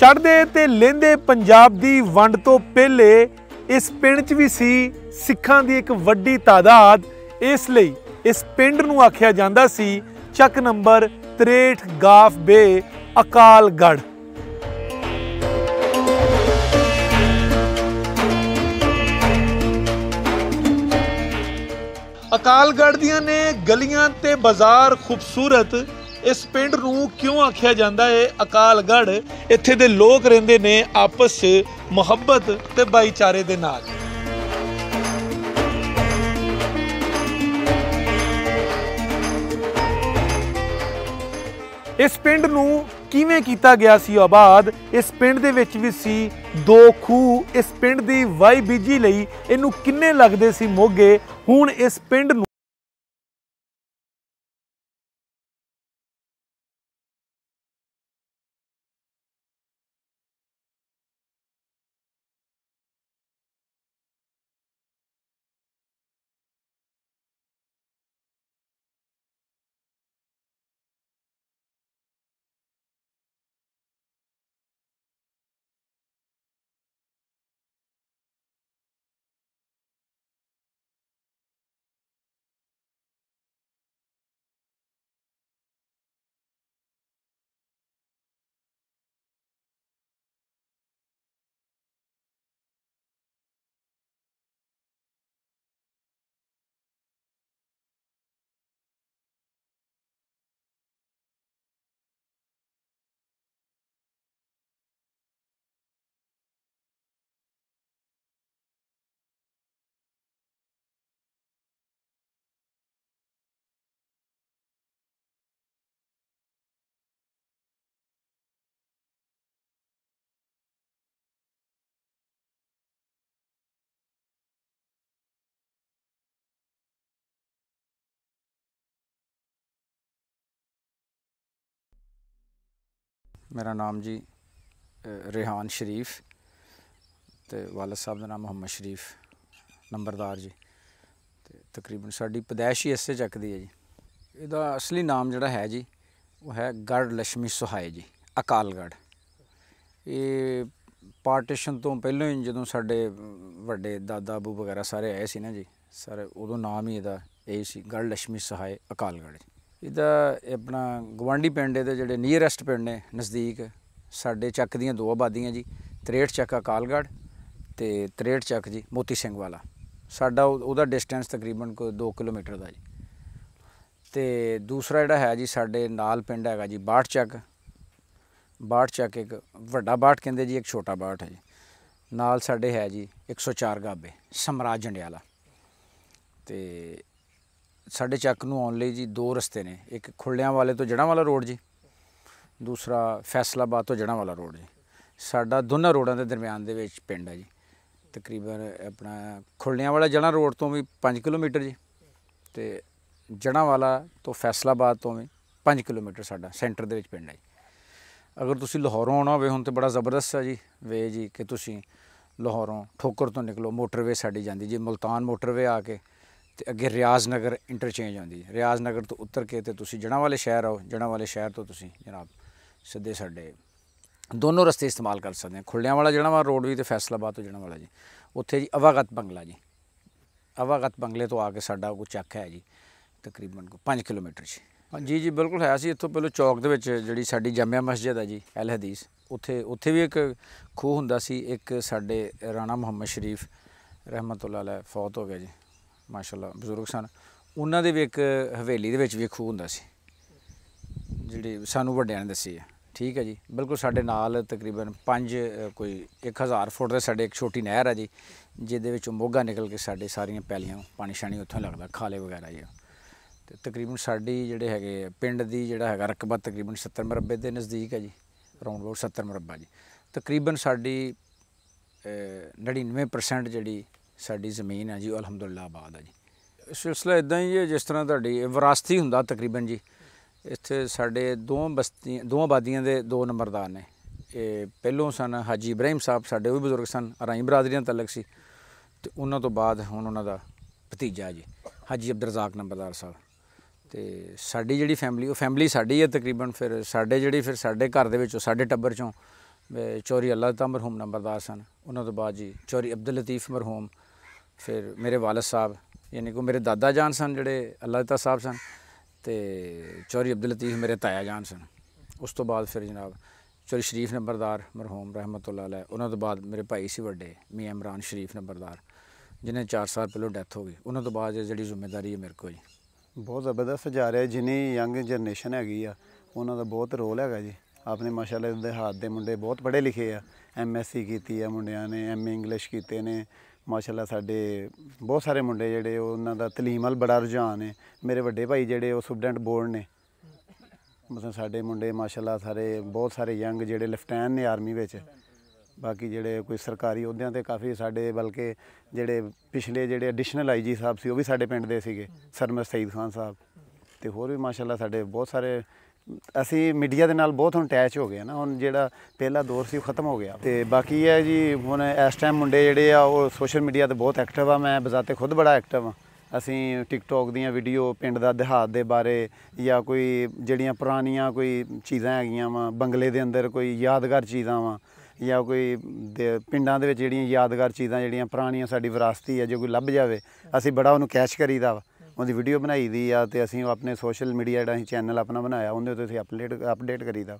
ਚੜਦੇ ਤੇ ਲੈਂਦੇ ਪੰਜਾਬ ਦੀ ਵੰਡ ਤੋਂ ਪਹਿਲੇ ਇਸ ਪਿੰਡ 'ਚ ਵੀ ਸੀ ਸਿੱਖਾਂ ਦੀ ਇੱਕ ਵੱਡੀ ਤਾਦਾਦ ਇਸ ਲਈ ਇਸ ਪਿੰਡ ਨੂੰ ਆਖਿਆ ਜਾਂਦਾ ਸੀ ਚੱਕ ਨੰਬਰ 63 ਗਾਫ ਬੇ ਅਕਾਲਗੜ ਅਕਾਲਗੜ ਦੀਆਂ ਨੇ ਗਲੀਆਂ ਤੇ ਬਾਜ਼ਾਰ ਖੂਬਸੂਰਤ ਇਸ ਪਿੰਡ ਨੂੰ ਕਿਉਂ ਆਖਿਆ ਜਾਂਦਾ ਹੈ ਅਕਾਲਗੜ ਇੱਥੇ ਦੇ ਲੋਕ ਰਹਿੰਦੇ ਨੇ ਆਪਸ ਵਿੱਚ ਮੁਹੱਬਤ ਤੇ ਭਾਈਚਾਰੇ ਦੇ ਨਾਲ ਇਸ ਪਿੰਡ ਨੂੰ ਕਿਵੇਂ ਕੀਤਾ ਗਿਆ ਸੀ ਆਬਾਦ ਇਸ ਪਿੰਡ ਦੇ ਵਿੱਚ ਵੀ ਸੀ ਦੋ ਖੂਹ ਇਸ ਪਿੰਡ ਦੀ ਵਾਈ ਬੀਜੀ ਲਈ ਇਹਨੂੰ ਕਿੰਨੇ ਲੱਗਦੇ ਸੀ ਮੋਗੇ ਹੁਣ ਇਸ ਪਿੰਡ ਨੂੰ ਮੇਰਾ ਨਾਮ ਜੀ ਰਿਹਾਨ ਸ਼ਰੀਫ ਤੇ ਵਾਲਦ ਸਾਹਿਬ ਦਾ ਨਾਮ ਮੁਹੰਮਦ ਸ਼ਰੀਫ ਨੰਬਰਦਾਰ ਜੀ ਤੇ ਤਕਰੀਬਨ ਸਾਡੀ ਪਦੈਸ਼ ਹੀ ਇਸੇ ਚੱਕਦੀ ਹੈ ਜੀ ਇਹਦਾ ਅਸਲੀ ਨਾਮ ਜਿਹੜਾ ਹੈ ਜੀ ਉਹ ਹੈ ਗੜ ਲక్ష్ਮੀ ਸੁਹਾਏ ਜੀ ਅਕਾਲਗੜ ਇਹ ਪਾਰਟੀਸ਼ਨ ਤੋਂ ਪਹਿਲਾਂ ਹੀ ਜਦੋਂ ਸਾਡੇ ਵੱਡੇ ਦਾਦਾ ਬੂ ਵਗੈਰਾ ਸਾਰੇ ਆਏ ਸੀ ਨਾ ਜੀ ਸਾਰੇ ਉਦੋਂ ਨਾਮ ਹੀ ਇਹਦਾ ਇਹ ਸੀ ਗੜ ਲక్ష్ਮੀ ਸਹਾਏ ਅਕਾਲਗੜ ਇਹਦਾ ਆਪਣਾ ਗਵਾਂਡੀ ਪਿੰਡ ਦੇ ਜਿਹੜੇ ਨੀਅਰੈਸਟ ਪਿੰਡ ਨੇ ਨਜ਼ਦੀਕ ਸਾਡੇ ਚੱਕ ਦੀਆਂ ਦੋ ਆਬਾਦੀਆਂ ਜੀ 63 ਚੱਕ ਅਕਾਲਗੜ ਤੇ 63 ਚੱਕ ਜੀ ਮੋਤੀ ਸਿੰਘ ਵਾਲਾ ਸਾਡਾ ਉਹਦਾ ਡਿਸਟੈਂਸ ਤਕਰੀਬਨ ਕੋਈ 2 ਕਿਲੋਮੀਟਰ ਦਾ ਜੀ ਤੇ ਦੂਸਰਾ ਜਿਹੜਾ ਹੈ ਜੀ ਸਾਡੇ ਨਾਲ ਪਿੰਡ ਹੈਗਾ ਜੀ 62 ਚੱਕ 62 ਚੱਕ ਇੱਕ ਵੱਡਾ ਬਾਟ ਕਹਿੰਦੇ ਜੀ ਇੱਕ ਛੋਟਾ ਬਾਟ ਹੈ ਜੀ ਨਾਲ ਸਾਡੇ ਹੈ ਜੀ 104 ਗਾਬੇ ਸਮਰਾਜ ਜੰਡਿਆਲਾ ਤੇ ਸਾਡੇ ਚੱਕ ਨੂੰ ਆਉਣ ਲਈ ਜੀ ਦੋ ਰਸਤੇ ਨੇ ਇੱਕ ਖੁੱਲਿਆਂ ਵਾਲੇ ਤੋਂ ਜੜਾਂ ਵਾਲਾ ਰੋਡ ਜੀ ਦੂਸਰਾ ਫੈਸਲਾਬਾਦ ਤੋਂ ਜੜਾਂ ਵਾਲਾ ਰੋਡ ਜੀ ਸਾਡਾ ਦੋਨਾਂ ਰੋਡਾਂ ਦੇ ਦਰਮਿਆਨ ਦੇ ਵਿੱਚ ਪਿੰਡ ਹੈ ਜੀ ਤਕਰੀਬਨ ਆਪਣਾ ਖੁੱਲਿਆਂ ਵਾਲਾ ਜੜਾਂ ਰੋਡ ਤੋਂ ਵੀ 5 ਕਿਲੋਮੀਟਰ ਜੀ ਤੇ ਜੜਾਂ ਵਾਲਾ ਤੋਂ ਫੈਸਲਾਬਾਦ ਤੋਂ ਵੀ 5 ਕਿਲੋਮੀਟਰ ਸਾਡਾ ਸੈਂਟਰ ਦੇ ਵਿੱਚ ਪਿੰਡ ਹੈ ਜੀ ਅਗਰ ਤੁਸੀਂ ਲਾਹੌਰੋਂ ਆਉਣਾ ਹੋਵੇ ਹੁਣ ਤੇ ਬੜਾ ਜ਼ਬਰਦਸਤ ਹੈ ਜੀ ਵੇ ਜੀ ਕਿ ਤੁਸੀਂ ਲਾਹੌਰੋਂ ਠੋਕਰ ਤੋਂ ਨਿਕਲੋ ਮੋਟਰਵੇ ਸਾਡੀ ਜਾਂਦੀ ਜੀ ਮਲਤਾਨ ਮੋਟਰਵੇ ਆ ਕੇ ਤੇ ਅੱਗੇ ਰਿਆਜ਼ ਨਗਰ ਇੰਟਰਚੇਂਜ ਆਉਂਦੀ ਹੈ ਰਿਆਜ਼ ਨਗਰ ਤੋਂ ਉੱਤਰ ਕੇ ਤੇ ਤੁਸੀਂ ਜਣਾ ਵਾਲੇ ਸ਼ਹਿਰ ਆਓ ਜਣਾ ਵਾਲੇ ਸ਼ਹਿਰ ਤੋਂ ਤੁਸੀਂ ਜਨਾਬ ਸਿੱਧੇ ਸਾਡੇ ਦੋਨੋਂ ਰਸਤੇ ਇਸਤੇਮਾਲ ਕਰ ਸਕਦੇ ਆ ਖੁੱਲਿਆਂ ਵਾਲਾ ਜਣਾ ਵਾਲਾ ਰੋਡ ਵੀ ਤੇ ਫੈਸਲਾਬਾਦ ਤੋਂ ਜਣਾ ਵਾਲਾ ਜੀ ਉੱਥੇ ਜੀ ਅਵਾਗਤ ਬੰਗਲਾ ਜੀ ਅਵਾਗਤ ਬੰਗਲੇ ਤੋਂ ਆ ਕੇ ਸਾਡਾ ਕੋ ਚੱਕ ਹੈ ਜੀ ਤਕਰੀਬਨ ਕੋ 5 ਕਿਲੋਮੀਟਰ ਜੀ ਜੀ ਜੀ ਬਿਲਕੁਲ ਹੈ ਸੀ ਇੱਥੋਂ ਪਹਿਲਾਂ ਚੌਕ ਦੇ ਵਿੱਚ ਜਿਹੜੀ ਸਾਡੀ ਜਾਮਿਆ ਮਸਜਿਦ ਹੈ ਜੀ ਅਲ ਹਦੀਸ ਉੱਥੇ ਉੱਥੇ ਵੀ ਇੱਕ ਖੂਹ ਹੁੰਦਾ ਸੀ ਇੱਕ ਸਾਡੇ ਰਾਣਾ ਮੁਹੰਮਦ ਸ਼ਰੀਫ ਰਹਿਮਤੁਲਲਾਹ ਅਲੈਹ ਫੌਤ ਹੋ ਗਿਆ ਜੀ ਮਾਸ਼ਾਅੱਲਾ ਬਜ਼ੁਰਗ ਸਨ ਉਹਨਾਂ ਦੇ ਵੀ ਇੱਕ ਹਵੇਲੀ ਦੇ ਵਿੱਚ ਵੀ ਖੂਹ ਹੁੰਦਾ ਸੀ ਜਿਹੜੇ ਸਾਨੂੰ ਵੱਡਿਆਂ ਨੇ ਦੱਸੀ ਹੈ ਠੀਕ ਹੈ ਜੀ ਬਿਲਕੁਲ ਸਾਡੇ ਨਾਲ ਤਕਰੀਬਨ 5 ਕੋਈ 1000 ਫੁੱਟ ਦੇ ਸਾਡੇ ਇੱਕ ਛੋਟੀ ਨਹਿਰ ਹੈ ਜੀ ਜਿਹਦੇ ਵਿੱਚੋਂ ਮੋਗਾ ਨਿਕਲ ਕੇ ਸਾਡੇ ਸਾਰੀਆਂ ਪੈਲੀਆਂ ਪਾਣੀ ਛਾਣੀ ਉੱਥੋਂ ਲੱਗਦਾ ਖਾਲੇ ਵਗੈਰਾ ਜੀ ਤੇ ਤਕਰੀਬਨ ਸਾਡੀ ਜਿਹੜੇ ਹੈਗੇ ਪਿੰਡ ਦੀ ਜਿਹੜਾ ਹੈਗਾ ਰਕਬਾ ਤਕਰੀਬਨ 70 ਮਰਬੇ ਦੇ ਨਜ਼ਦੀਕ ਹੈ ਜੀ ਰਾਉਂਡ ਅਬਾਊਟ 70 ਮਰਬਾ ਜੀ ਤਕਰੀਬਨ ਸਾਡੀ 99% ਜਿਹੜੀ ਸਾਡੀ ਜ਼ਮੀਨ ਹੈ ਜੀ ਅਲਹਮਦੁਲਿਲਾ ਆਬਾਦ ਹੈ ਜੀ ਸਿਲਸਿਲਾ ਇਦਾਂ ਹੀ ਹੈ ਜਿਸ ਤਰ੍ਹਾਂ ਤੁਹਾਡੀ ਵਿਰਾਸਤੀ ਹੁੰਦਾ ਤਕਰੀਬਨ ਜੀ ਇੱਥੇ ਸਾਡੇ ਦੋ ਬਸਤੀਆਂ ਦੋ ਆਬਾਦੀਆਂ ਦੇ ਦੋ ਨੰਬਰਦਾਰ ਨੇ ਇਹ ਪਹਿਲੋਂ ਸਨ ਹਾਜੀ ਇਬਰਾਹਿਮ ਸਾਹਿਬ ਸਾਡੇ ਉਹ ਵੀ ਬਜ਼ੁਰਗ ਸਨ ਰਾਈ ਬਰਾਦਰੀਆਂ ਤਲਕ ਸੀ ਤੇ ਉਹਨਾਂ ਤੋਂ ਬਾਅਦ ਹੁਣ ਉਹਨਾਂ ਦਾ ਭਤੀਜਾ ਜੀ ਹਾਜੀ ਅਬਦਰਜ਼ਾਕ ਨੰਬਰਦਾਰ ਸਾਹਿਬ ਤੇ ਸਾਡੀ ਜਿਹੜੀ ਫੈਮਿਲੀ ਉਹ ਫੈਮਿਲੀ ਸਾਡੀ ਹੈ ਤਕਰੀਬਨ ਫਿਰ ਸਾਡੇ ਜਿਹੜੀ ਫਿਰ ਸਾਡੇ ਘਰ ਦੇ ਵਿੱਚੋਂ ਸਾਡੇ ਟੱਬਰ ਚੋਂ ਚੌਰੀ ਅੱਲਾ ਦਾ ਮਰਹੂਮ ਨੰਬਰਦਾਰ ਸਨ ਉਹਨਾਂ ਤੋਂ ਬਾਅਦ ਜੀ ਚੌਰੀ ਅਬਦੁਲ ਲਤੀਫ ਮਰਹੂਮ ਫਿਰ ਮੇਰੇ ਵਾਲਦ ਸਾਹਿਬ ਯਾਨੀ ਕਿ ਮੇਰੇ ਦਾਦਾ ਜਾਨ ਸਨ ਜਿਹੜੇ ਅੱਲਾਹ ਦਿੱਤਾ ਸਾਹਿਬ ਸਨ ਤੇ ਚੌਰੀ ਅਬਦੁਲ ਲਤੀਫ ਮੇਰੇ ਤਾਇਆ ਜਾਨ ਸਨ ਉਸ ਤੋਂ ਬਾਅਦ ਫਿਰ ਜਨਾਬ ਚੌਰੀ ਸ਼ਰੀਫ ਨੰਬਰਦਾਰ ਮਰਹੂਮ ਰਹਿਮਤੁਲਲਾਹ ਅਲੈ ਉਹਨਾਂ ਤੋਂ ਬਾਅਦ ਮੇਰੇ ਭਾਈ ਸੀ ਵੱਡੇ ਮੀਆਂ ਇਮਰਾਨ ਸ਼ਰੀਫ ਨੰਬਰਦਾਰ ਜਿਨੇ 4 ਸਾਲ ਪਹਿਲਾਂ ਡੈਥ ਹੋ ਗਈ ਉਹਨਾਂ ਤੋਂ ਬਾਅਦ ਜਿਹੜੀ ਜ਼ਿੰਮੇਵਾਰੀ ਹੈ ਮੇਰੇ ਕੋਲ ਜੀ ਬਹੁਤ ਜ਼ਬਰਦਸਤ ਜਾ ਰਿਹਾ ਜਿਨੀ ਯੰਗ ਜਨਰੇਸ਼ਨ ਹੈਗੀ ਆ ਉਹਨਾਂ ਦਾ ਬਹੁਤ ਰੋਲ ਹੈਗਾ ਜੀ ਆਪਨੇ ਮਾਸ਼ਾਅੱਲਾ ਦੇ ਹੱਥ ਦੇ ਮੁੰਡੇ ਬਹੁਤ ਪੜ੍ਹੇ ਲਿਖੇ ਆ ਐਮਐਸਸੀ ਕੀਤੀ ਆ ਮੁੰਡਿਆਂ ਨੇ ਐਮਏ ਇੰਗਲਿਸ਼ ਕੀਤੇ ਨੇ ਮਾਸ਼ਾਅੱਲਾ ਸਾਡੇ ਬਹੁਤ ਸਾਰੇ ਮੁੰਡੇ ਜਿਹੜੇ ਉਹਨਾਂ ਦਾ ਤਲੀਮ ਵੱਲ ਬੜਾ ਰੁਝਾਨ ਹੈ ਮੇਰੇ ਵੱਡੇ ਭਾਈ ਜਿਹੜੇ ਉਹ ਸੁਬਡੈਂਟ ਬੋਰਡ ਨੇ ਮਤਲਬ ਸਾਡੇ ਮੁੰਡੇ ਮਾਸ਼ਾਅੱਲਾ ਸਾਰੇ ਬਹੁਤ ਸਾਰੇ ਯੰਗ ਜਿਹੜੇ ਲਫਟੈਨ ਨੇ ਆਰਮੀ ਵਿੱਚ ਬਾਕੀ ਜਿਹੜੇ ਕੋਈ ਸਰਕਾਰੀ ਅਹੁਦਿਆਂ ਤੇ ਕਾਫੀ ਸਾਡੇ ਬਲਕਿ ਜਿਹੜੇ ਪਿਛਲੇ ਜਿਹੜੇ ਐਡੀਸ਼ਨਲ ਆਈਜੀ ਸਾਹਿਬ ਸੀ ਉਹ ਵੀ ਸਾਡੇ ਪਿੰਡ ਦੇ ਸੀਗੇ ਸਰਮਸ ਸੈਦ ਖਾਨ ਸਾਹਿਬ ਤੇ ਹੋਰ ਵੀ ਮਾਸ਼ਾਅੱਲਾ ਸਾਡੇ ਬਹੁਤ ਸਾਰੇ ਅਸੀਂ ਮੀਡੀਆ ਦੇ ਨਾਲ ਬਹੁਤ ਹੁਣ ਅਟੈਚ ਹੋ ਗਏ ਨਾ ਹੁਣ ਜਿਹੜਾ ਪਹਿਲਾ ਦੌਰ ਸੀ ਖਤਮ ਹੋ ਗਿਆ ਤੇ ਬਾਕੀ ਹੈ ਜੀ ਹੁਣ ਇਸ ਟਾਈਮ ਮੁੰਡੇ ਜਿਹੜੇ ਆ ਉਹ ਸੋਸ਼ਲ ਮੀਡੀਆ ਤੇ ਬਹੁਤ ਐਕਟਿਵ ਆ ਮੈਂ ਬਜ਼ਾਤੇ ਖੁਦ ਬੜਾ ਐਕਟਿਵ ਆ ਅਸੀਂ ਟਿਕਟੌਕ ਦੀਆਂ ਵੀਡੀਓ ਪਿੰਡ ਦਾ ਦਿਹਾਤ ਦੇ ਬਾਰੇ ਜਾਂ ਕੋਈ ਜਿਹੜੀਆਂ ਪੁਰਾਣੀਆਂ ਕੋਈ ਚੀਜ਼ਾਂ ਹੈਗੀਆਂ ਵਾ ਬੰਗਲੇ ਦੇ ਅੰਦਰ ਕੋਈ ਯਾਦਗਾਰ ਚੀਜ਼ਾਂ ਵਾ ਜਾਂ ਕੋਈ ਪਿੰਡਾਂ ਦੇ ਵਿੱਚ ਜਿਹੜੀਆਂ ਯਾਦਗਾਰ ਚੀਜ਼ਾਂ ਜਿਹੜੀਆਂ ਪੁਰਾਣੀਆਂ ਸਾਡੀ ਵਿਰਾਸਤੀ ਹੈ ਜੇ ਕੋਈ ਲੱਭ ਜਾਵੇ ਅਸੀਂ ਬੜਾ ਉਹਨੂੰ ਕੈਚ ਕਰੀਦਾ ਵਾ ਉਹਦੀ ਵੀਡੀਓ ਬਣਾਈ ਦੀ ਆ ਤੇ ਅਸੀਂ ਆਪਣੇ ਸੋਸ਼ਲ ਮੀਡੀਆ ਜਿਹੜਾ ਅਸੀਂ ਚੈਨਲ ਆਪਣਾ ਬਣਾਇਆ ਉਹਦੇ ਉੱਤੇ ਅਸੀਂ ਅਪਡੇਟ ਅਪਡੇਟ ਕਰੀਦਾ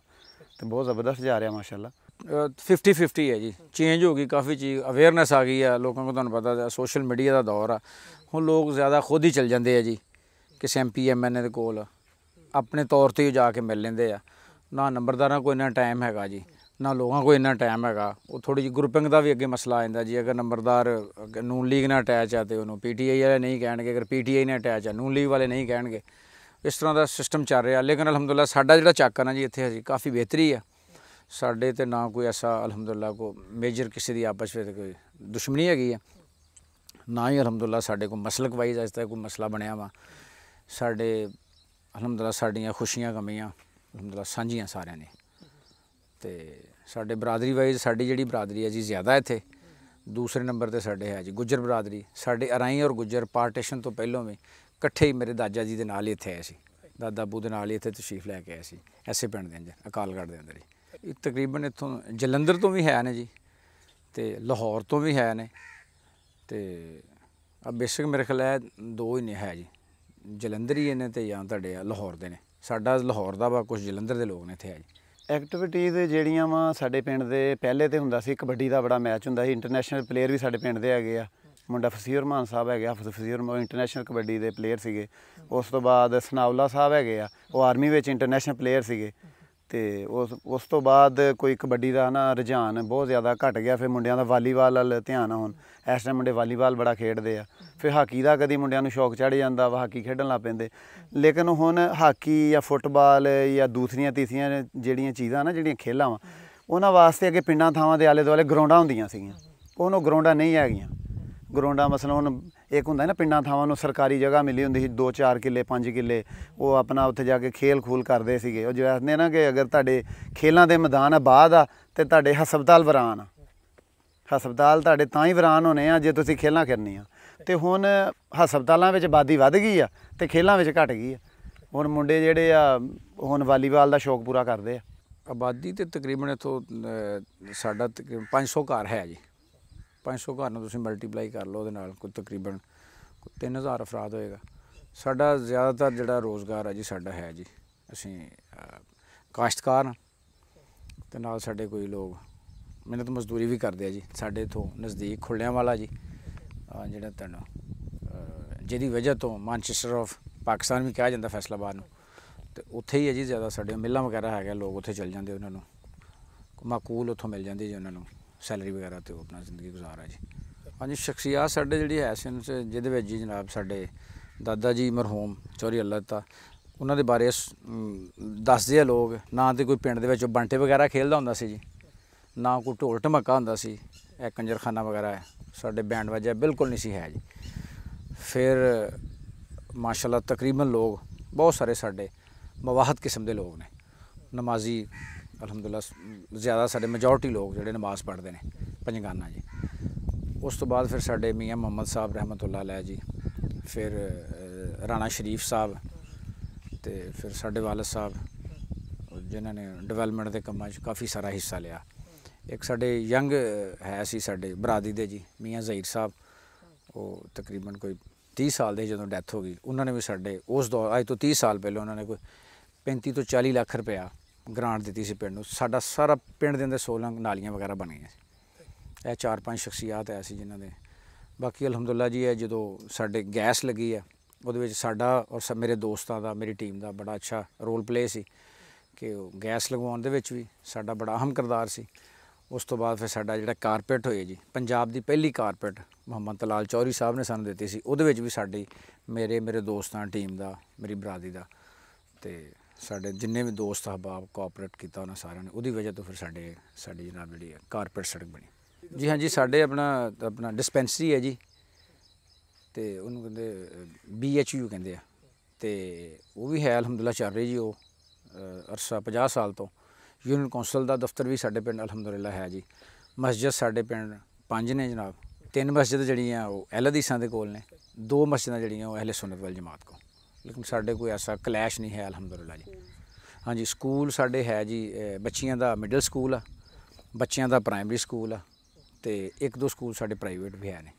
ਤੇ ਬਹੁਤ ਜ਼ਬਰਦਸਤ ਜਾ ਰਿਹਾ ਮਾਸ਼ਾਅੱਲਾ 50 50 ਹੈ ਜੀ ਚੇਂਜ ਹੋ ਗਈ ਕਾਫੀ ਚੀਜ਼ ਅਵੇਅਰਨੈਸ ਆ ਗਈ ਆ ਲੋਕਾਂ ਨੂੰ ਤੁਹਾਨੂੰ ਪਤਾ ਸੋਸ਼ਲ ਮੀਡੀਆ ਦਾ ਦੌਰ ਆ ਹੁਣ ਲੋਕ ਜ਼ਿਆਦਾ ਖੁਦ ਹੀ ਚਲ ਜਾਂਦੇ ਆ ਜੀ ਕਿਸੇ ਐਮਪੀ ਐਮਐਨਏ ਦੇ ਕੋਲ ਆਪਣੇ ਤੌਰ ਤੇ ਜਾ ਕੇ ਮਿਲ ਲੈਂਦੇ ਆ ਨਾ ਨੰਬਰਦਾਰਾਂ ਕੋਈ ਨਾ ਟਾਈਮ ਹੈਗਾ ਜੀ ਨਾ ਲੋਕਾਂ ਕੋਲ ਇੰਨਾ ਟਾਈਮ ਹੈਗਾ ਉਹ ਥੋੜੀ ਜਿਹੀ ਗਰੁੱਪਿੰਗ ਦਾ ਵੀ ਅੱਗੇ ਮਸਲਾ ਆ ਜਾਂਦਾ ਜੀ ਅਗਰ ਨੰਬਰਦਾਰ ਨੂਨ ਲੀਗ ਨਾਲ ਅਟੈਚ ਆ ਤੇ ਉਹਨੂੰ ਪੀਟੀਆਈ ਵਾਲੇ ਨਹੀਂ ਕਹਿਣਗੇ ਅਗਰ ਪੀਟੀਆਈ ਨਾਲ ਅਟੈਚ ਆ ਨੂਨ ਲੀਗ ਵਾਲੇ ਨਹੀਂ ਕਹਿਣਗੇ ਇਸ ਤਰ੍ਹਾਂ ਦਾ ਸਿਸਟਮ ਚੱਲ ਰਿਹਾ ਲੇਕਿਨ ਅਲਹਮਦੁਲਿਲਾ ਸਾਡਾ ਜਿਹੜਾ ਚੱਕ ਆ ਨਾ ਜੀ ਇੱਥੇ ਹਜੇ ਕਾਫੀ ਬਿਹਤਰੀ ਆ ਸਾਡੇ ਤੇ ਨਾ ਕੋਈ ਐਸਾ ਅਲਹਮਦੁਲਿਲਾ ਕੋ ਮੇਜਰ ਕਿਸੇ ਦੀ ਆਪਸ ਵਿੱਚ ਕੋਈ ਦੁਸ਼ਮਣੀ ਹੈਗੀ ਆ ਨਾ ਹੀ ਅਲਹਮਦੁਲਿਲਾ ਸਾਡੇ ਕੋ ਮਸਲਕ ਵਾਈਜ਼ ਅਜੇ ਤੱਕ ਕੋਈ ਮਸਲਾ ਬਣਿਆ ਵਾ ਸਾਡੇ ਅਲਹਮਦੁਲਿਲਾ ਸਾਡੀਆਂ ਖੁਸ਼ੀਆਂ ਗਮੀਆਂ ਅਲਹਮਦੁਲਿਲਾ ਸਾਂਝੀਆਂ ਸਾਰਿਆਂ ਨੇ ਤੇ ਸਾਡੇ ਬਰਾਦਰੀ ਵਾਈਜ਼ ਸਾਡੀ ਜਿਹੜੀ ਬਰਾਦਰੀ ਹੈ ਜੀ ਜ਼ਿਆਦਾ ਇੱਥੇ ਦੂਸਰੇ ਨੰਬਰ ਤੇ ਸਾਡੇ ਹੈ ਜੀ ਗੁੱਜਰ ਬਰਾਦਰੀ ਸਾਡੇ ਅਰਾਈ ਔਰ ਗੁੱਜਰ ਪਾਰਟੀਸ਼ਨ ਤੋਂ ਪਹਿਲਾਂ ਵੀ ਇਕੱਠੇ ਹੀ ਮੇਰੇ ਦਾਦਾ ਜੀ ਦੇ ਨਾਲ ਹੀ ਇੱਥੇ ਆਏ ਸੀ ਦਾਦਾ ਬੂ ਦੇ ਨਾਲ ਹੀ ਇੱਥੇ ਤਸ਼ਰੀਫ ਲੈ ਕੇ ਆਏ ਸੀ ਐਸੇ ਪਿੰਡ ਦੇ ਅੰਦਰ ਅਕਾਲਗੜ੍ਹ ਦੇ ਅੰਦਰ ਹੀ ਤਕਰੀਬਨ ਇੱਥੋਂ ਜਲੰਧਰ ਤੋਂ ਵੀ ਹੈ ਨੇ ਜੀ ਤੇ ਲਾਹੌਰ ਤੋਂ ਵੀ ਹੈ ਨੇ ਤੇ ਆ ਬੇਸਿਕ ਮੇਰੇ ਖਿਆਲ ਹੈ ਦੋ ਹੀ ਨੇ ਹੈ ਜੀ ਜਲੰਧਰੀ ਇਹਨੇ ਤੇ ਜਾਂ ਤੁਹਾਡੇ ਲਾਹੌਰ ਦੇ ਨੇ ਸਾਡਾ ਲਾਹੌਰ ਦਾ ਵਾ ਕੁਝ ਜਲੰਧਰ ਦੇ ਲੋਕ ਨੇ ਇੱਥੇ ਆ ਜੀ ਐਕਟੀਵਿਟੀਜ਼ ਜਿਹੜੀਆਂ ਵਾ ਸਾਡੇ ਪਿੰਡ ਦੇ ਪਹਿਲੇ ਤੇ ਹੁੰਦਾ ਸੀ ਕਬੱਡੀ ਦਾ ਬੜਾ ਮੈਚ ਹੁੰਦਾ ਸੀ ਇੰਟਰਨੈਸ਼ਨਲ ਪਲੇਅਰ ਵੀ ਸਾਡੇ ਪਿੰਡ ਦੇ ਹੈਗੇ ਆ ਮੁੰਡਾ ਫਸੀਰ ਮਾਨ ਸਾਹਿਬ ਹੈਗੇ ਆ ਫਸੀਰ ਮਾਨ ਇੰਟਰਨੈਸ਼ਨਲ ਕਬੱਡੀ ਦੇ ਪਲੇਅਰ ਸੀਗੇ ਉਸ ਤੋਂ ਬਾਅਦ ਸਨਾਵਲਾ ਸਾਹਿਬ ਹੈਗੇ ਆ ਉਹ ਆਰਮੀ ਵਿੱਚ ਇੰਟਰਨੈਸ਼ਨਲ ਪਲੇਅਰ ਸੀਗੇ ਤੇ ਉਸ ਉਸ ਤੋਂ ਬਾਅਦ ਕੋਈ ਕਬੱਡੀ ਦਾ ਨਾ ਰੁਝਾਨ ਬਹੁਤ ਜ਼ਿਆਦਾ ਘਟ ਗਿਆ ਫਿਰ ਮੁੰਡਿਆਂ ਦਾ ਵਾਲੀਬਾਲ ਵੱਲ ਧਿਆਨ ਹੁਣ ਇਸ ਟਾਈਮ ਮੁੰਡੇ ਵਾਲੀਬਾਲ ਬੜਾ ਖੇਡਦੇ ਆ ਫਿਰ ਹਾਕੀ ਦਾ ਕਦੀ ਮੁੰਡਿਆਂ ਨੂੰ ਸ਼ੌਕ ਚੜ ਜਾਂਦਾ ਵਾ ਹਾਕੀ ਖੇਡਣ ਲੱਗ ਪੈਂਦੇ ਲੇਕਿਨ ਹੁਣ ਹਾਕੀ ਜਾਂ ਫੁੱਟਬਾਲ ਜਾਂ ਦੂਸਰੀਆਂ ਤੀਸਰੀਆਂ ਜਿਹੜੀਆਂ ਚੀਜ਼ਾਂ ਨਾ ਜਿਹੜੀਆਂ ਖੇਲਾਂ ਵਾ ਉਹਨਾਂ ਵਾਸਤੇ ਅੱਗੇ ਪਿੰਡਾਂ ਥਾਵਾਂ ਦੇ ਆਲੇ ਦੁਆਲੇ ਗਰਾਊਂਡਾਂ ਹੁੰਦੀਆਂ ਸੀਗੀਆਂ ਉਹਨੋਂ ਗਰਾਊਂਡਾਂ ਨਹੀਂ ਹੈਗੀਆਂ ਗਰਾਊਂਡਾਂ ਮਸਲਾ ਹੁਣ ਇੱਕ ਹੁੰਦਾ ਨਾ ਪਿੰਡਾਂ ਥਾਵਾਂ ਨੂੰ ਸਰਕਾਰੀ ਜਗ੍ਹਾ ਮਿਲੀ ਹੁੰਦੀ ਸੀ 2-4 ਕਿੱਲੇ 5 ਕਿੱਲੇ ਉਹ ਆਪਣਾ ਉੱਥੇ ਜਾ ਕੇ ਖੇਲ ਖੂਲ ਕਰਦੇ ਸੀਗੇ ਉਹ ਜਿਹੜਾ ਨੇ ਨਾ ਕਿ ਅਗਰ ਤੁਹਾਡੇ ਖੇਲਾਂ ਦੇ ਮੈਦਾਨ ਆ ਬਾਦ ਆ ਤੇ ਤੁਹਾਡੇ ਹਸਪਤਾਲ ਵਰਾਨ ਆ ਹਸਪਤਾਲ ਤੁਹਾਡੇ ਤਾਂ ਹੀ ਵਰਾਨ ਹੋਣੇ ਆ ਜੇ ਤੁਸੀਂ ਖੇਲਾਂ ਕਰਨੀਆਂ ਤੇ ਹੁਣ ਹਸਪਤਾਲਾਂ ਵਿੱਚ ਬਾਦੀ ਵੱਧ ਗਈ ਆ ਤੇ ਖੇਲਾਂ ਵਿੱਚ ਘਟ ਗਈ ਆ ਹੁਣ ਮੁੰਡੇ ਜਿਹੜੇ ਆ ਹੁਣ ਵਾਲੀਬਾਲ ਦਾ ਸ਼ੌਕ ਪੂਰਾ ਕਰਦੇ ਆ ਆਬਾਦੀ ਤੇ ਤਕਰੀਬਨ ਇਥੋਂ ਸਾਡਾ 500 ਘਰ ਹੈ ਜੀ 500 ਘਰ ਨੂੰ ਤੁਸੀਂ ਮਲਟੀਪਲਾਈ ਕਰ ਲਓ ਉਹਦੇ ਨਾਲ ਕੋਈ ਤਕਰੀਬਨ 3000 ਅਫਰਾਦ ਹੋਏਗਾ ਸਾਡਾ ਜ਼ਿਆਦਾਤਰ ਜਿਹੜਾ ਰੋਜ਼ਗਾਰ ਹੈ ਜੀ ਸਾਡਾ ਹੈ ਜੀ ਅਸੀਂ ਕਾਸ਼ਤਕਾਰ ਤੇ ਨਾਲ ਸਾਡੇ ਕੋਈ ਲੋਕ ਮਿਹਨਤ ਮਜ਼ਦੂਰੀ ਵੀ ਕਰਦੇ ਆ ਜੀ ਸਾਡੇ ਇਥੋਂ ਨਜ਼ਦੀਕ ਖੁੱਲਿਆਂ ਵਾਲਾ ਜੀ ਜਿਹੜਾ ਤੁਹਾਨੂੰ ਜਿਹਦੀ ਵਜ੍ਹਾ ਤੋਂ ਮਾਂਚੈਸਟਰ ਆਫ ਪਾਕਿਸਤਾਨ ਵੀ ਕਿਹਾ ਜਾਂਦਾ ਫੈਸਲਾਬਾਦ ਨੂੰ ਤੇ ਉੱਥੇ ਹੀ ਹੈ ਜੀ ਜ਼ਿਆਦਾ ਸਾਡੇ ਮਿੱਲਾਂ ਵਗੈਰਾ ਹੈਗਾ ਲੋਕ ਉੱਥੇ ਚਲ ਜਾਂਦੇ ਉਹਨਾਂ ਨੂੰ ਮਾਕੂਲ ਉੱਥੋਂ ਮਿਲ ਜਾਂਦੀ ਜੀ ਉਹਨਾਂ ਨੂੰ ਸੈਲਰੀ ਵਗੈਰਾ ਤੇ ਉਹ ਆਪਣਾ ਜ਼ਿੰਦਗੀ گزارਾ ਹੈ ਜੀ ਹਾਂਜੀ ਸ਼ਖਸੀਅਤ ਸਾਡੇ ਜਿਹੜੀ ਹੈ ਸਨ ਜਿਹਦੇ ਵਿੱਚ ਜੀ ਜਨਾਬ ਸਾਡੇ ਦਾਦਾ ਜੀ ਮਰਹੂਮ ਚੌਰੀ ਅੱਲਾ ਤਾ ਉਹਨਾਂ ਦੇ ਬਾਰੇ ਦੱਸਦੇ ਆ ਲੋਕ ਨਾ ਤੇ ਕੋਈ ਪਿੰਡ ਦੇ ਵਿੱਚ ਬੰਟੇ ਵਗੈਰਾ ਖੇਲਦਾ ਹੁੰਦਾ ਸੀ ਜੀ ਨਾ ਕੋਈ ਢੋਲ ਢਮੱਕਾ ਹੁੰਦਾ ਸੀ ਇਹ ਕੰਜਰਖਾਨਾ ਵਗੈਰਾ ਸਾਡੇ ਬੈਂਡ ਵਜਾ ਬਿਲਕੁਲ ਨਹੀਂ ਸੀ ਹੈ ਜੀ ਫਿਰ ਮਾਸ਼ਾਅੱਲਾ ਤਕਰੀਬਨ ਲੋਕ ਬਹੁਤ ਸਾਰੇ ਸਾਡੇ ਮਵਾਹਤ ਕਿਸਮ ਦੇ ਲੋਕ ਨੇ ਨਮਾਜ਼ੀ ਅਲਹਮਦੁਲਿਲਾ ਜ਼ਿਆਦਾ ਸਾਡੇ ਮੈਜੋਰਟੀ ਲੋਕ ਜਿਹੜੇ ਨਮਾਜ਼ ਪੜ੍ਹਦੇ ਨੇ ਪੰਜਗਾਨਾ ਜੀ ਉਸ ਤੋਂ ਬਾਅਦ ਫਿਰ ਸਾਡੇ ਮੀਆਂ ਮੁਹੰਮਦ ਸਾਹਿਬ ਰਹਿਮਤੁੱਲਾਹ ਲੈ ਜੀ ਫਿਰ ਰਾਣਾ ਸ਼ਰੀਫ ਸਾਹਿਬ ਤੇ ਫਿਰ ਸਾਡੇ ਵਾਲਦ ਸਾਹਿਬ ਜਿਨ੍ਹਾਂ ਨੇ ਡਿਵੈਲਪਮੈਂਟ ਦੇ ਕੰਮਾਂ 'ਚ ਕਾਫੀ ਸਾਰਾ ਹਿੱਸਾ ਲਿਆ ਇੱਕ ਸਾਡੇ ਯੰਗ ਹੈ ਸੀ ਸਾਡੇ ਬਰਾਦੀ ਦੇ ਜੀ ਮੀਆਂ ਜ਼ਹੀਰ ਸਾਹਿਬ ਉਹ ਤਕਰੀਬਨ ਕੋਈ 30 ਸਾਲ ਦੇ ਜਦੋਂ ਡੈਥ ਹੋ ਗਈ ਉਹਨਾਂ ਨੇ ਵੀ ਸਾਡੇ ਉਸ ਦੌਰ ਅੱਜ ਤੋਂ 30 ਸਾਲ ਪਹਿਲਾਂ ਉਹਨਾਂ ਨੇ ਕੋਈ 35 ਤੋਂ 40 ਲੱਖ ਰੁਪਇਆ ਗ੍ਰਾਂਟ ਦਿੱਤੀ ਸੀ ਪਿੰਡ ਨੂੰ ਸਾਡਾ ਸਾਰਾ ਪਿੰਡ ਦੇ ਅੰਦਰ 16 ਨਾਲੀਆਂ ਵਗੈਰਾ ਬਣ ਗਈਆਂ ਸੀ ਇਹ ਚਾਰ ਪੰਜ ਸ਼ਖਸੀਅਤ ਐ ਸੀ ਜਿਨ੍ਹਾਂ ਦੇ ਬਾਕੀ ਅਲਹਮਦੁਲਿਲਾ ਜੀ ਇਹ ਜਦੋਂ ਸਾਡੇ ਗੈਸ ਲੱਗੀ ਆ ਉਹਦੇ ਵਿੱਚ ਸਾਡਾ ਔਰ ਮੇਰੇ ਦੋਸਤਾਂ ਦਾ ਮੇਰੀ ਟੀਮ ਦਾ ਬੜਾ ਅੱਛਾ ਰੋਲ ਪਲੇ ਸੀ ਕਿ ਗੈਸ ਲਗਵਾਉਣ ਦੇ ਵਿੱਚ ਵੀ ਸਾਡਾ ਬੜਾ ਅਹਿਮ ਕਿਰਦਾਰ ਸੀ ਉਸ ਤੋਂ ਬਾਅਦ ਫਿਰ ਸਾਡਾ ਜਿਹੜਾ ਕਾਰਪੇਟ ਹੋਇਆ ਜੀ ਪੰਜਾਬ ਦੀ ਪਹਿਲੀ ਕਾਰਪੇਟ ਮੁਹੰਮਦ ਤਲਾਲ ਚੌਰੀ ਸਾਹਿਬ ਨੇ ਸਾਨੂੰ ਦਿੱਤੀ ਸੀ ਉਹਦੇ ਵਿੱਚ ਵੀ ਸਾਡੀ ਮੇਰੇ ਮੇਰੇ ਦੋਸਤਾਂ ਟੀਮ ਦਾ ਮੇਰੀ ਬਰਾਦਰੀ ਦਾ ਤੇ ਸਾਡੇ ਜਿੰਨੇ ਵੀ ਦੋਸਤ ਹਬਾਬ ਕੋਆਪਰੇਟ ਕੀਤਾ ਉਹਨਾਂ ਸਾਰਿਆਂ ਨੇ ਉਹਦੀ ਵਜ੍ਹਾ ਤੋਂ ਫਿਰ ਸਾਡੇ ਸਾਡੀ ਜਨਾਬ ਜਿਹੜੀ ਹੈ ਕਾਰਪੋਰੇਟ ਸੜਕ ਬਣੀ ਜੀ ਹਾਂ ਜੀ ਸਾਡੇ ਆਪਣਾ ਆਪਣਾ ਡਿਸਪੈਂਸਰੀ ਹੈ ਜੀ ਤੇ ਉਹਨੂੰ ਕਹਿੰਦੇ ਬੀਐਚਯੂ ਕਹਿੰਦੇ ਆ ਤੇ ਉਹ ਵੀ ਹੈ ਅਲਹਮਦੁਲਿਲਾ ਚੱਲ ਰਹੀ ਜੀ ਉਹ ਅਰਸਾ 50 ਸਾਲ ਤੋਂ ਯੂਨੀਅਨ ਕੌਂਸਲ ਦਾ ਦਫ਼ਤਰ ਵੀ ਸਾਡੇ ਪਿੰਡ ਅਲਹਮਦੁਲਿਲਾ ਹੈ ਜੀ ਮਸਜਿਦ ਸਾਡੇ ਪਿੰਡ ਪੰਜ ਨੇ ਜਨਾਬ ਤਿੰਨ ਮਸਜਿਦ ਜਿਹੜੀਆਂ ਉਹ ਅਹਿਲ ਹਦੀਸਾਂ ਦੇ ਕੋਲ ਨੇ ਦੋ ਮਸਜਿਦਾਂ ਜਿਹੜੀਆਂ ਉਹ ਅਹਿਲ ਸੁਨਨਤ ਵਾਲ ਜਮਾਤ ਕੋਲ ਲੇਕਿਨ ਸਾਡੇ ਕੋਈ ਐਸਾ ਕਲੈਸ਼ ਨਹੀਂ ਹੈ ਅਲਹਮਦੁਲਿਲਾ ਜੀ ਹਾਂਜੀ ਸਕੂਲ ਸਾਡੇ ਹੈ ਜੀ ਬੱਚੀਆਂ ਦਾ ਮਿਡਲ ਸਕੂਲ ਆ ਬੱਚਿਆਂ ਦਾ ਪ੍ਰਾਇਮਰੀ ਸਕੂਲ ਆ ਤੇ ਇੱਕ ਦੋ ਸਕੂਲ ਸਾਡੇ ਪ੍ਰਾਈਵੇਟ ਵੀ ਹੈ ਨੇ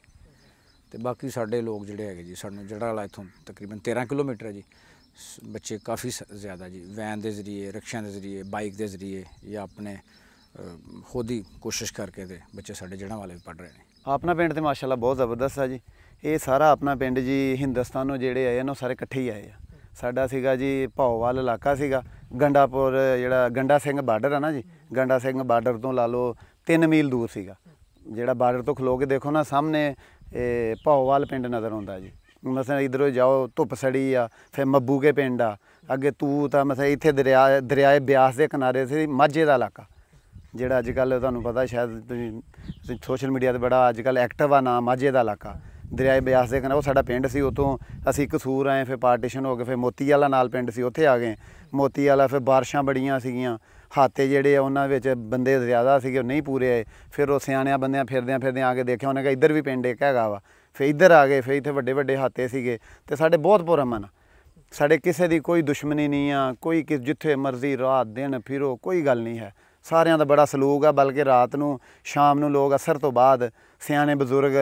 ਤੇ ਬਾਕੀ ਸਾਡੇ ਲੋਕ ਜਿਹੜੇ ਹੈਗੇ ਜੀ ਸਾਨੂੰ ਜਿਹੜਾ ਵਾਲਾ ਇਥੋਂ ਤਕਰੀਬਨ 13 ਕਿਲੋਮੀਟਰ ਹੈ ਜੀ ਬੱਚੇ ਕਾਫੀ ਜ਼ਿਆਦਾ ਜੀ ਵੈਨ ਦੇ ਜ਼ਰੀਏ ਰਕਸ਼ਾ ਦੇ ਜ਼ਰੀਏ ਬਾਈਕ ਦੇ ਜ਼ਰੀਏ ਜਾਂ ਆਪਣੇ ਖੁਦ ਹੀ ਕੋਸ਼ਿਸ਼ ਕਰਕੇ ਤੇ ਬੱਚੇ ਸਾਡੇ ਜਿਹੜਾ ਵਾਲੇ ਪੜ ਰਹੇ ਨੇ ਆਪਣਾ ਪਿੰਡ ਤੇ ਮਾਸ਼ਾਅੱਲਾ ਬਹੁਤ ਜ਼ਬਰਦਸਤ ਆ ਜੀ ਇਹ ਸਾਰਾ ਆਪਣਾ ਪਿੰਡ ਜੀ ਹਿੰਦੁਸਤਾਨੋਂ ਜਿਹੜੇ ਆਏ ਨੇ ਸਾਰੇ ਇਕੱਠੇ ਹੀ ਆਏ ਆ ਸਾਡਾ ਸੀਗਾ ਜੀ ਭੌਵਾਲ ਇਲਾਕਾ ਸੀਗਾ ਗੰਡਾਪੁਰ ਜਿਹੜਾ ਗੰਡਾ ਸਿੰਘ ਬਾਰਡਰ ਆ ਨਾ ਜੀ ਗੰਡਾ ਸਿੰਘ ਬਾਰਡਰ ਤੋਂ ਲਾ ਲਓ 3 ਮੀਲ ਦੂਰ ਸੀਗਾ ਜਿਹੜਾ ਬਾਰਡਰ ਤੋਂ ਖਲੋ ਕੇ ਦੇਖੋ ਨਾ ਸਾਹਮਣੇ ਇਹ ਭੌਵਾਲ ਪਿੰਡ ਨਜ਼ਰ ਆਉਂਦਾ ਜੀ ਮਸਾਂ ਇਧਰੋਂ ਜਾਓ ਧੁੱਪ ਸੜੀ ਆ ਫਿਰ ਮੱਬੂ ਕੇ ਪਿੰਡ ਆ ਅੱਗੇ ਤੂ ਤਾਂ ਮਸਾਂ ਇੱਥੇ ਦਰਿਆ ਦਰਿਆਏ ਬਿਆਸ ਦੇ ਕਿਨਾਰੇ ਸੀ ਮਾਝੇ ਦਾ ਇਲਾਕਾ ਜਿਹੜਾ ਅੱਜ ਕੱਲ ਤੁਹਾਨੂੰ ਪਤਾ ਸ਼ਾਇਦ ਤੁਸੀਂ ਸੋਸ਼ਲ ਮੀਡੀਆ ਤੇ ਬੜਾ ਅੱਜ ਕੱਲ ਐਕਟਿਵ ਆ ਨਾ ਮਾਝੇ ਦਾ ਇਲਾਕਾ ਦਰਿਆਏ ਬਿਆਸ ਦੇ ਕਿਨਾਰੇ ਉਹ ਸਾਡਾ ਪਿੰਡ ਸੀ ਉਤੋਂ ਅਸੀਂ ਕਸੂਰ ਆਏ ਫਿਰ ਪਾਰਟੀਸ਼ਨ ਹੋ ਕੇ ਫਿਰ ਮੋਤੀ ਵਾਲਾ ਨਾਲ ਪਿੰਡ ਸੀ ਉੱਥੇ ਆ ਗਏ ਮੋਤੀ ਵਾਲਾ ਫਿਰ ਬਾਰਿਸ਼ਾਂ ਬੜੀਆਂ ਸੀਗੀਆਂ ਹਾਤੇ ਜਿਹੜੇ ਆ ਉਹਨਾਂ ਵਿੱਚ ਬੰਦੇ ਜ਼ਿਆਦਾ ਸੀਗੇ ਉਹ ਨਹੀਂ ਪੂਰੇ ਆਏ ਫਿਰ ਉਹ ਸਿਆਣਿਆਂ ਬੰਦਿਆਂ ਫਿਰਦਿਆਂ ਫਿਰਦਿਆਂ ਆ ਕੇ ਦੇਖਿਆ ਉਹਨੇ ਕਿ ਇੱਧਰ ਵੀ ਪਿੰਡ ਇੱਕ ਹੈਗਾ ਵਾ ਫਿਰ ਇੱਧਰ ਆ ਗਏ ਫਿਰ ਇੱਥੇ ਵੱਡੇ ਵੱਡੇ ਹਾਤੇ ਸੀਗੇ ਤੇ ਸਾਡੇ ਬਹੁਤ ਪੁਰਮਨ ਸਾਡੇ ਕਿਸੇ ਦੀ ਕੋਈ ਦੁਸ਼ਮਣੀ ਨਹੀਂ ਆ ਕੋਈ ਕਿ ਜਿੱਥੇ ਮਰਜ਼ੀ ਰਾਤ ਦਿਨ ਫਿਰੋ ਕੋਈ ਗੱਲ ਨਹੀਂ ਹੈ ਸਾਰਿਆਂ ਦਾ ਬੜਾ ਸਲੂਕ ਆ ਬਲਕਿ ਰਾਤ ਨੂੰ ਸ਼ਾਮ ਨੂੰ ਲੋਕ ਅਸਰ ਤੋਂ ਬਾਅਦ ਸਿਆਣੇ ਬਜ਼ੁਰਗ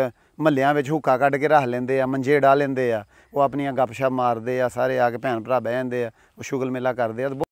ਮਹੱਲਿਆਂ ਵਿੱਚ ਹੁੱਕਾ ਕੱਢ ਕੇ ਰੱਖ ਲੈਂਦੇ ਆ ਮੰਜੇ ਡਾ ਲੈਂਦੇ ਆ ਉਹ ਆਪਣੀਆਂ ਗੱਪਸ਼ਾ ਮਾਰਦੇ ਆ ਸਾਰੇ ਆ ਕੇ ਭੈਣ ਭਰਾ ਬਹਿ ਜਾਂਦੇ ਆ ਉਹ ਸ਼ੁਗਲ ਮੇਲਾ ਕਰਦੇ ਆ